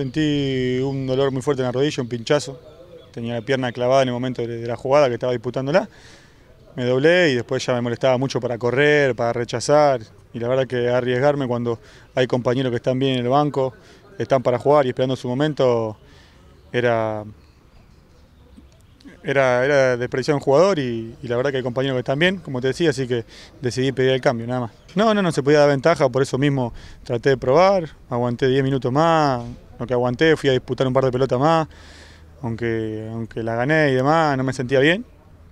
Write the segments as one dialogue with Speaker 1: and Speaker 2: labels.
Speaker 1: sentí un dolor muy fuerte en la rodilla, un pinchazo. Tenía la pierna clavada en el momento de la jugada que estaba disputándola. Me doblé y después ya me molestaba mucho para correr, para rechazar. Y la verdad que arriesgarme cuando hay compañeros que están bien en el banco, están para jugar y esperando su momento, era, era, era despreciar un jugador y, y, la verdad que hay compañeros que están bien, como te decía, así que decidí pedir el cambio, nada más. No, no, no se podía dar ventaja, por eso mismo traté de probar, aguanté 10 minutos más, lo que aguanté, fui a disputar un par de pelotas más, aunque, aunque la gané y demás, no me sentía bien.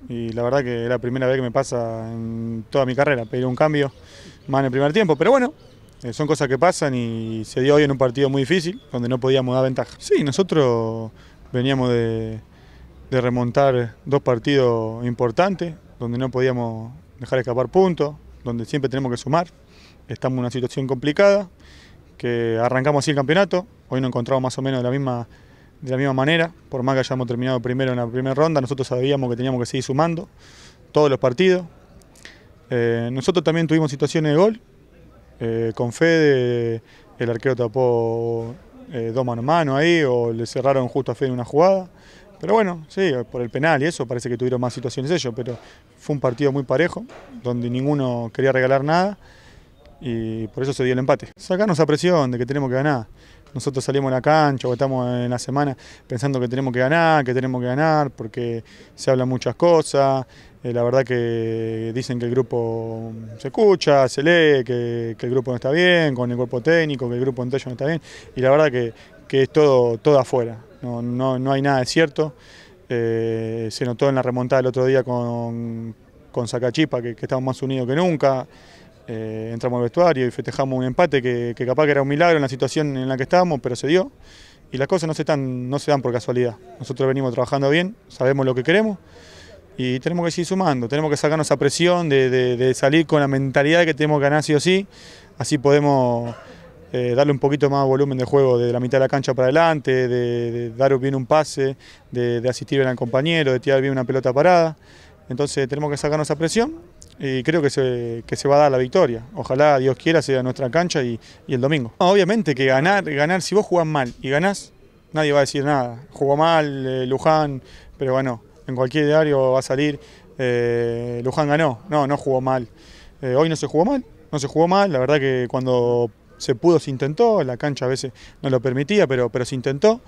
Speaker 1: Y la verdad que es la primera vez que me pasa en toda mi carrera, pedir un cambio más en el primer tiempo. Pero bueno, eh, son cosas que pasan y se dio hoy en un partido muy difícil, donde no podíamos dar ventaja. Sí, nosotros veníamos de, de remontar dos partidos importantes, donde no podíamos dejar escapar puntos, donde siempre tenemos que sumar. Estamos en una situación complicada, que arrancamos así el campeonato, hoy nos encontramos más o menos de la misma, de la misma manera, por más que hayamos terminado primero en la primera ronda, nosotros sabíamos que teníamos que seguir sumando todos los partidos. Eh, nosotros también tuvimos situaciones de gol, eh, con Fede el arquero tapó eh, dos manos a mano ahí o le cerraron justo a Fede una jugada. Pero bueno, sí, por el penal y eso, parece que tuvieron más situaciones ellos, pero fue un partido muy parejo, donde ninguno quería regalar nada y por eso se dio el empate. Sacarnos a presión de que tenemos que ganar. Nosotros salimos a la cancha o estamos en la semana pensando que tenemos que ganar, que tenemos que ganar, porque se hablan muchas cosas. Eh, la verdad que dicen que el grupo se escucha, se lee, que, el grupo no está bien, con el cuerpo técnico, que el grupo entero no está bien. Y la verdad que, es todo, todo afuera, no, hay nada de cierto. Eh, se notó en la remontada el otro día con, con Sacachipa, que estamos más unidos que nunca. Eh, entramos al vestuario y festejamos un empate que, capaz que era un milagro en la situación en la que estábamos, pero se dio. Y las cosas no se, no se dan por casualidad. Nosotros venimos trabajando bien, sabemos lo que queremos y tenemos que seguir sumando, tenemos que sacarnos esa presión de, salir con la mentalidad que tenemos que ganar sí o sí, así podemos eh, darle un poquito más volumen de juego de la mitad de la cancha para adelante, de, de dar bien un pase, de, asistir bien al compañero, de tirar bien una pelota parada. Entonces tenemos que sacarnos esa presión y creo que se, va a dar la victoria. Ojalá Dios quiera sea nuestra cancha y, el domingo. obviamente que ganar, ganar, si vos jugás mal y ganás, nadie va a decir nada. Jugó mal eh, Luján, pero bueno, en cualquier diario va a salir, eh, Luján ganó. No, no jugó mal. Eh, hoy no se jugó mal, no se jugó mal, la verdad que cuando se pudo se intentó, la cancha a veces no lo permitía, pero, pero se intentó.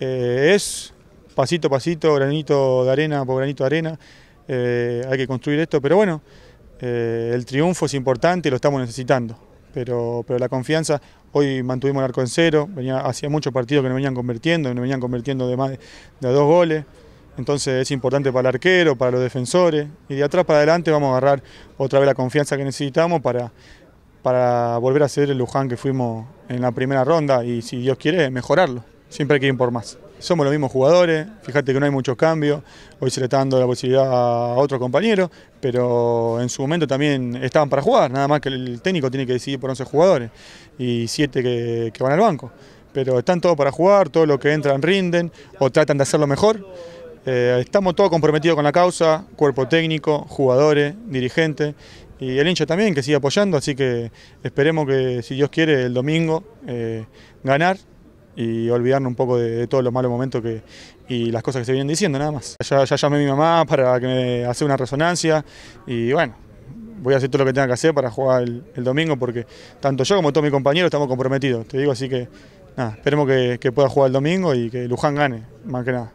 Speaker 1: es pasito pasito, granito de arena por granito de arena. Eh, hay que construir esto, pero bueno, eh, el triunfo es importante y lo estamos necesitando, pero, pero la confianza, hoy mantuvimos el arco en cero, venía, hacía muchos partidos que nos venían convirtiendo, no nos venían convirtiendo de más de, dos goles, entonces es importante para el arquero, para los defensores, y de atrás para adelante vamos a agarrar otra vez la confianza que necesitamos para, para volver a ser el Luján que fuimos en la primera ronda y si Dios quiere mejorarlo, siempre hay que ir por más somos los mismos jugadores, fíjate que no hay muchos cambios, hoy se le está dando la posibilidad a otros compañeros, pero en su momento también estaban para jugar, nada más que el técnico tiene que decidir por 11 jugadores y 7 que, van al banco, pero están todos para jugar, todos los que entran rinden o tratan de hacerlo mejor. Eh, estamos todos comprometidos con la causa, cuerpo técnico, jugadores, dirigentes y el hincha también que sigue apoyando, así que esperemos que si Dios quiere el domingo eh, ganar y olvidarnos un poco de, todos los malos momentos que, y las cosas que se vienen diciendo, nada más. Ya, llamé a mi mamá para que me haga una resonancia y bueno, voy a hacer todo lo que tenga que hacer para jugar el, domingo porque tanto yo como todos mis compañeros estamos comprometidos, te digo, así que nada, esperemos que pueda jugar el domingo y que Luján gane, más que nada.